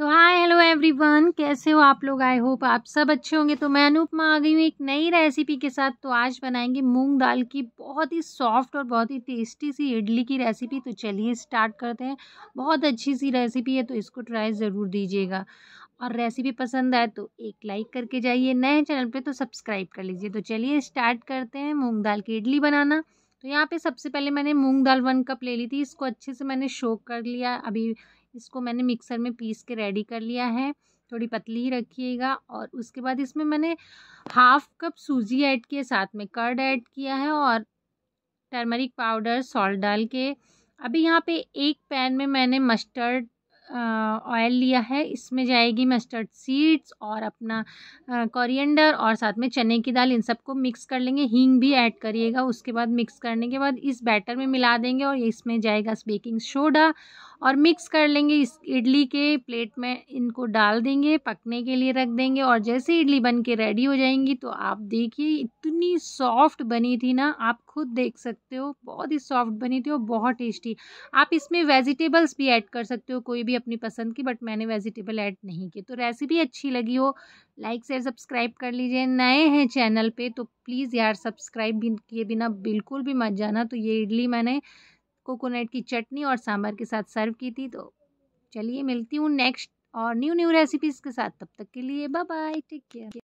तो hi hello everyone कैसे हो आप लोग आई होप आप सब अच्छे होंगे तो मैं अनुपमा आ गई हूँ एक नई रेसिपी के साथ तो आज बनाएंगे मूंग दाल की बहुत ही सॉफ्ट और बहुत ही टेस्टी सी इडली की रेसिपी तो चलिए स्टार्ट करते हैं बहुत अच्छी सी रेसिपी है तो इसको ट्राई ज़रूर दीजिएगा और रेसिपी पसंद आए तो एक लाइक करके जाइए नए चैनल पर तो सब्सक्राइब कर लीजिए तो चलिए स्टार्ट करते हैं मूँग दाल की इडली बनाना तो यहाँ पे सबसे पहले मैंने मूंग दाल वन कप ले ली थी इसको अच्छे से मैंने शोक कर लिया अभी इसको मैंने मिक्सर में पीस के रेडी कर लिया है थोड़ी पतली ही रखिएगा और उसके बाद इसमें मैंने हाफ कप सूजी ऐड किया साथ में कर्ड ऐड किया है और टर्मरिक पाउडर सॉल्ट डाल के अभी यहाँ पे एक पैन में मैंने मस्टर्ड ऑयल लिया है इसमें जाएगी मस्टर्ड सीड्स और अपना कोरिएंडर और साथ में चने की दाल इन सबको मिक्स कर लेंगे हींग भी ऐड करिएगा उसके बाद मिक्स करने के बाद इस बैटर में मिला देंगे और इसमें जाएगा बेकिंग सोडा और मिक्स कर लेंगे इस इडली के प्लेट में इनको डाल देंगे पकने के लिए रख देंगे और जैसे इडली बन के रेडी हो जाएंगी तो आप देखिए इतनी सॉफ्ट बनी थी ना आप खुद देख सकते हो बहुत ही सॉफ्ट बनी थी और बहुत टेस्टी आप इसमें वेजिटेबल्स भी ऐड कर सकते हो कोई भी अपनी पसंद की बट मैंने वेजिटेबल ऐड नहीं किए तो रेसिपी अच्छी लगी हो लाइक शेयर सब्सक्राइब कर लीजिए नए हैं चैनल पे तो प्लीज़ यार सब्सक्राइब भी किए बिना बिल्कुल भी मत जाना तो ये इडली मैंने कोकोनट की चटनी और सांभर के साथ सर्व की थी तो चलिए मिलती हूँ नेक्स्ट और न्यू न्यू रेसिपीज़ के साथ तब तक के लिए बाय टेक केयर